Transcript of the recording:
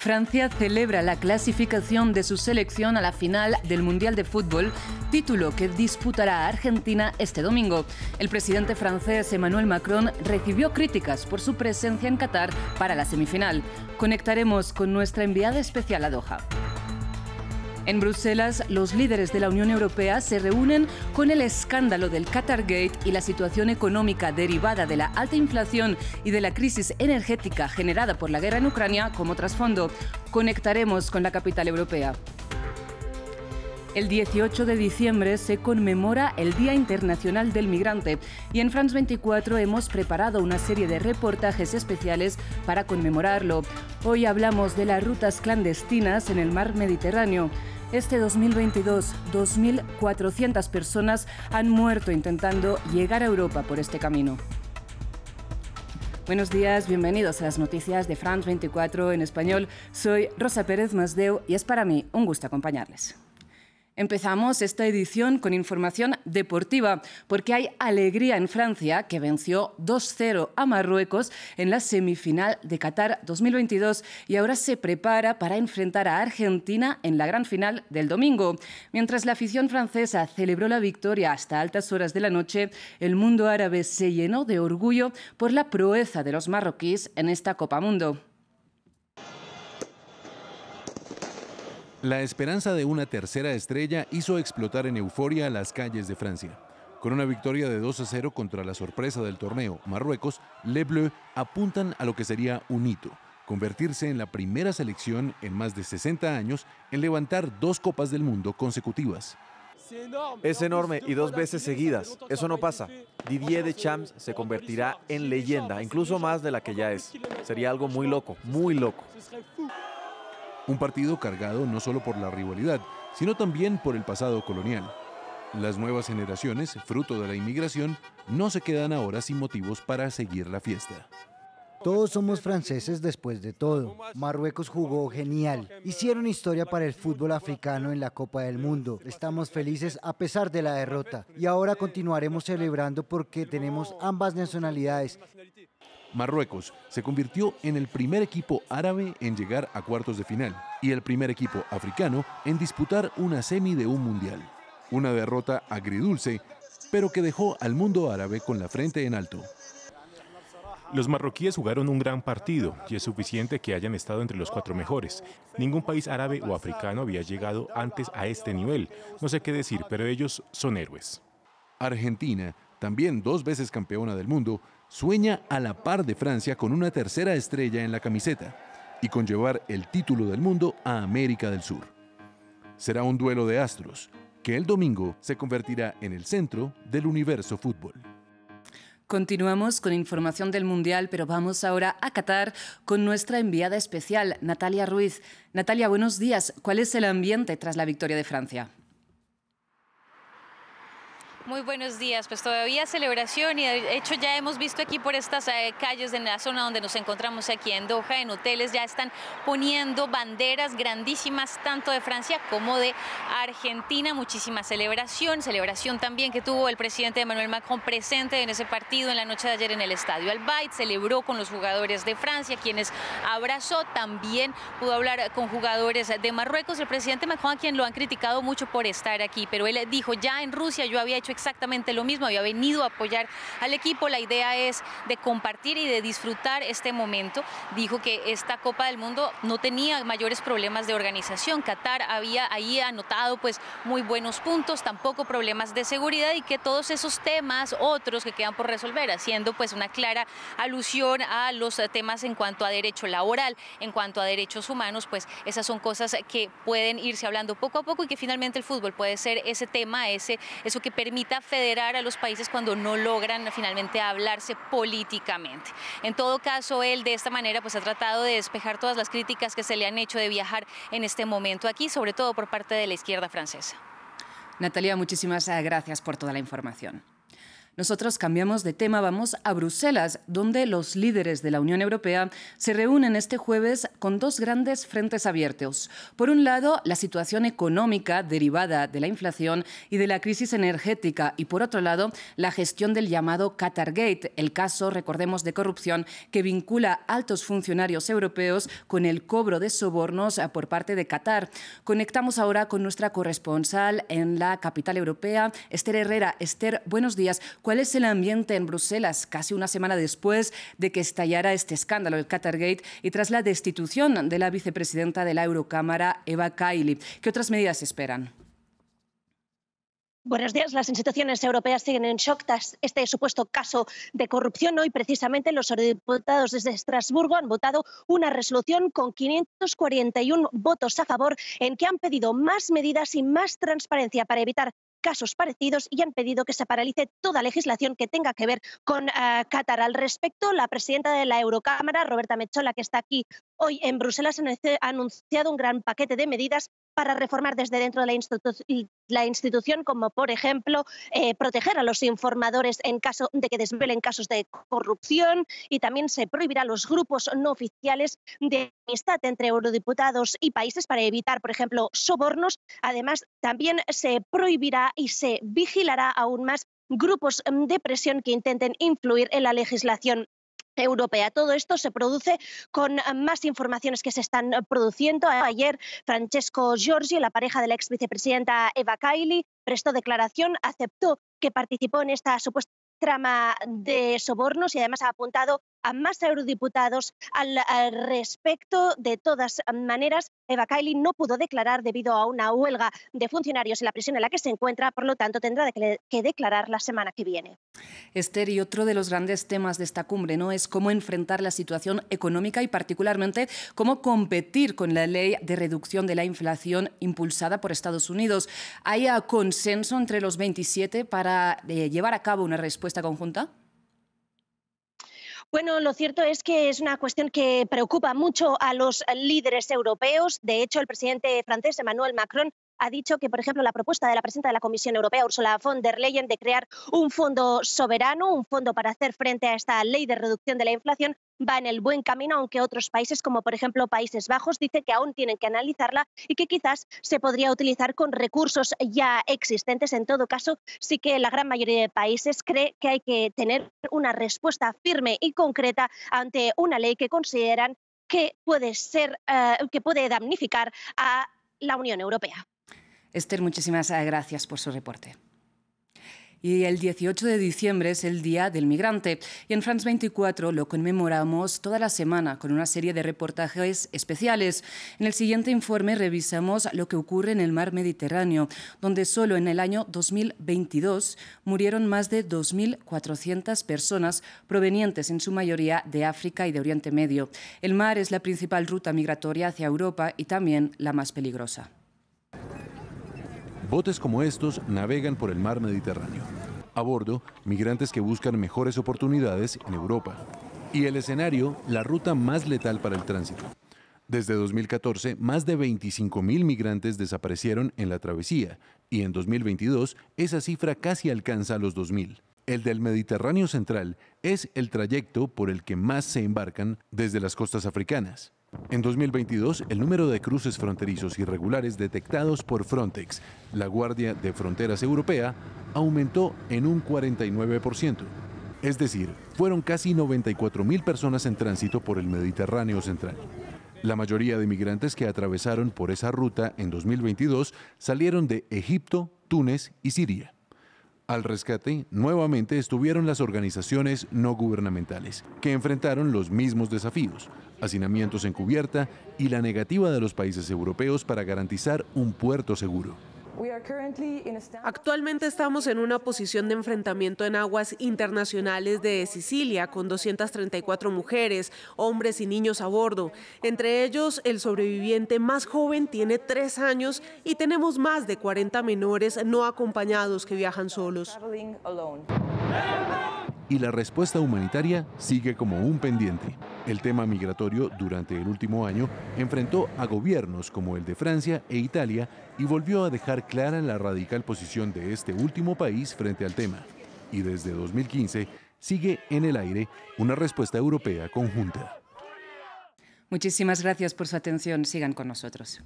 Francia celebra la clasificación de su selección a la final del Mundial de Fútbol, título que disputará Argentina este domingo. El presidente francés Emmanuel Macron recibió críticas por su presencia en Qatar para la semifinal. Conectaremos con nuestra enviada especial a Doha. En Bruselas, los líderes de la Unión Europea se reúnen con el escándalo del Qatargate y la situación económica derivada de la alta inflación y de la crisis energética generada por la guerra en Ucrania como trasfondo. Conectaremos con la capital europea. El 18 de diciembre se conmemora el Día Internacional del Migrante y en France 24 hemos preparado una serie de reportajes especiales para conmemorarlo. Hoy hablamos de las rutas clandestinas en el mar Mediterráneo. Este 2022, 2.400 personas han muerto intentando llegar a Europa por este camino. Buenos días, bienvenidos a las noticias de France 24 en español. Soy Rosa Pérez Masdeu y es para mí un gusto acompañarles. Empezamos esta edición con información deportiva, porque hay alegría en Francia, que venció 2-0 a Marruecos en la semifinal de Qatar 2022 y ahora se prepara para enfrentar a Argentina en la gran final del domingo. Mientras la afición francesa celebró la victoria hasta altas horas de la noche, el mundo árabe se llenó de orgullo por la proeza de los marroquíes en esta Copa Mundo. La esperanza de una tercera estrella hizo explotar en euforia las calles de Francia. Con una victoria de 2 a 0 contra la sorpresa del torneo, Marruecos, Le Bleu apuntan a lo que sería un hito, convertirse en la primera selección en más de 60 años en levantar dos copas del mundo consecutivas. Es enorme y dos veces seguidas. Eso no pasa. Didier Deschamps se convertirá en leyenda, incluso más de la que ya es. Sería algo muy loco, muy loco. Un partido cargado no solo por la rivalidad, sino también por el pasado colonial. Las nuevas generaciones, fruto de la inmigración, no se quedan ahora sin motivos para seguir la fiesta. Todos somos franceses después de todo. Marruecos jugó genial. Hicieron historia para el fútbol africano en la Copa del Mundo. Estamos felices a pesar de la derrota. Y ahora continuaremos celebrando porque tenemos ambas nacionalidades. Marruecos se convirtió en el primer equipo árabe en llegar a cuartos de final y el primer equipo africano en disputar una semi de un mundial. Una derrota agridulce, pero que dejó al mundo árabe con la frente en alto. Los marroquíes jugaron un gran partido y es suficiente que hayan estado entre los cuatro mejores. Ningún país árabe o africano había llegado antes a este nivel. No sé qué decir, pero ellos son héroes. Argentina, también dos veces campeona del mundo, sueña a la par de Francia con una tercera estrella en la camiseta y con llevar el título del mundo a América del Sur. Será un duelo de astros que el domingo se convertirá en el centro del universo fútbol. Continuamos con información del Mundial, pero vamos ahora a Qatar con nuestra enviada especial, Natalia Ruiz. Natalia, buenos días. ¿Cuál es el ambiente tras la victoria de Francia? Muy buenos días, pues todavía celebración y de hecho ya hemos visto aquí por estas eh, calles en la zona donde nos encontramos aquí en Doha, en hoteles ya están poniendo banderas grandísimas tanto de Francia como de Argentina, muchísima celebración, celebración también que tuvo el presidente Emmanuel Macron presente en ese partido en la noche de ayer en el estadio Bayt celebró con los jugadores de Francia, quienes abrazó, también pudo hablar con jugadores de Marruecos, el presidente Macron a quien lo han criticado mucho por estar aquí, pero él dijo ya en Rusia yo había hecho exactamente lo mismo, había venido a apoyar al equipo, la idea es de compartir y de disfrutar este momento. Dijo que esta Copa del Mundo no tenía mayores problemas de organización, Qatar había ahí anotado pues muy buenos puntos, tampoco problemas de seguridad y que todos esos temas, otros que quedan por resolver, haciendo pues una clara alusión a los temas en cuanto a derecho laboral, en cuanto a derechos humanos, pues esas son cosas que pueden irse hablando poco a poco y que finalmente el fútbol puede ser ese tema, ese, eso que permite federar a los países cuando no logran finalmente hablarse políticamente. En todo caso, él de esta manera pues ha tratado de despejar todas las críticas que se le han hecho de viajar en este momento aquí, sobre todo por parte de la izquierda francesa. Natalia, muchísimas eh, gracias por toda la información. Nosotros cambiamos de tema, vamos a Bruselas, donde los líderes de la Unión Europea se reúnen este jueves con dos grandes frentes abiertos. Por un lado, la situación económica derivada de la inflación y de la crisis energética y por otro lado, la gestión del llamado Qatargate, el caso, recordemos, de corrupción que vincula a altos funcionarios europeos con el cobro de sobornos eh, por parte de Qatar. Conectamos ahora con nuestra corresponsal en la capital europea, Esther Herrera. Esther, buenos días. ¿Cuál es el ambiente en Bruselas casi una semana después de que estallara este escándalo, el Catergate, y tras la destitución de la vicepresidenta de la Eurocámara, Eva Kaili? ¿Qué otras medidas esperan? Buenos días. Las instituciones europeas siguen en shock tras este supuesto caso de corrupción. Hoy, precisamente, los eurodiputados desde Estrasburgo han votado una resolución con 541 votos a favor en que han pedido más medidas y más transparencia para evitar casos parecidos y han pedido que se paralice toda legislación que tenga que ver con eh, Qatar. Al respecto, la presidenta de la Eurocámara, Roberta Mechola, que está aquí Hoy en Bruselas ha anunciado un gran paquete de medidas para reformar desde dentro de la, institución, como por ejemplo eh, proteger a los informadores en caso de que desvelen casos de corrupción y también se prohibirá los grupos no oficiales de amistad entre eurodiputados y países para evitar, por ejemplo, sobornos. Además, también se prohibirá y se vigilará aún más grupos mm, de presión que intenten influir en la legislación europea. Todo esto se produce con eh, más informaciones que se están eh, produciendo. Ayer, Francesco Giorgi, la pareja de la ex vicepresidenta Eva Kaili, prestó declaración, aceptó que participó en esta supuesta trama de sobornos y además ha apuntado a más eurodiputados al, respecto. De todas maneras, Eva Kaili no pudo declarar debido a una huelga de funcionarios en la prisión en la que se encuentra, por lo tanto tendrá que, declarar la semana que viene. Esther, y otro de los grandes temas de esta cumbre ¿no? es cómo enfrentar la situación económica y particularmente cómo competir con la ley de reducción de la inflación impulsada por Estados Unidos. ¿Hay consenso entre los 27 para eh, llevar a cabo una respuesta conjunta? Bueno, lo cierto es que es una cuestión que preocupa mucho a los líderes europeos. De hecho, el presidente francés Emmanuel Macron ha dicho que, por ejemplo, la propuesta de la presidenta de la Comisión Europea, Ursula von der Leyen, de crear un fondo soberano, un fondo para hacer frente a esta ley de reducción de la inflación, va en el buen camino, aunque otros países, como por ejemplo Países Bajos, dice que aún tienen que analizarla y que quizás se podría utilizar con recursos ya existentes. En todo caso, sí que la gran mayoría de países cree que hay que tener una respuesta firme y concreta ante una ley que consideran que puede ser, eh, que puede damnificar a la Unión Europea. Esther, muchísimas eh, gracias por su reporte. Y el 18 de diciembre es el Día del Migrante y en France 24 lo conmemoramos toda la semana con una serie de reportajes especiales. En el siguiente informe revisamos lo que ocurre en el mar Mediterráneo, donde solo en el año 2022 murieron más de 2.400 personas provenientes en su mayoría de África y de Oriente Medio. El mar es la principal ruta migratoria hacia Europa y también la más peligrosa. Botes como estos navegan por el mar Mediterráneo. A bordo, migrantes que buscan mejores oportunidades en Europa. Y el escenario, la ruta más letal para el tránsito. Desde 2014, más de 25.000 migrantes desaparecieron en la travesía y en 2022 esa cifra casi alcanza los 2.000. El del Mediterráneo Central es el trayecto por el que más se embarcan desde las costas africanas. En 2022, el número de cruces fronterizos irregulares detectados por Frontex, la Guardia de Fronteras Europea, aumentó en un 49%. Es decir, fueron casi 94.000 personas en tránsito por el Mediterráneo Central. La mayoría de migrantes que atravesaron por esa ruta en 2022 salieron de Egipto, Túnez y Siria. Al rescate, nuevamente estuvieron las organizaciones no gubernamentales, que enfrentaron los mismos desafíos, hacinamientos en cubierta y la negativa de los países europeos para garantizar un puerto seguro. Actualmente estamos en una posición de enfrentamiento en aguas internacionales de Sicilia con 234 mujeres, hombres y niños a bordo. Entre ellos, el sobreviviente más joven tiene tres años y tenemos más de 40 menores no acompañados que viajan solos y la respuesta humanitaria sigue como un pendiente. El tema migratorio durante el último año enfrentó a gobiernos como el de Francia e Italia y volvió a dejar clara la radical posición de este último país frente al tema. Y desde 2015 sigue en el aire una respuesta europea conjunta. Muchísimas gracias por su atención. Sigan con nosotros.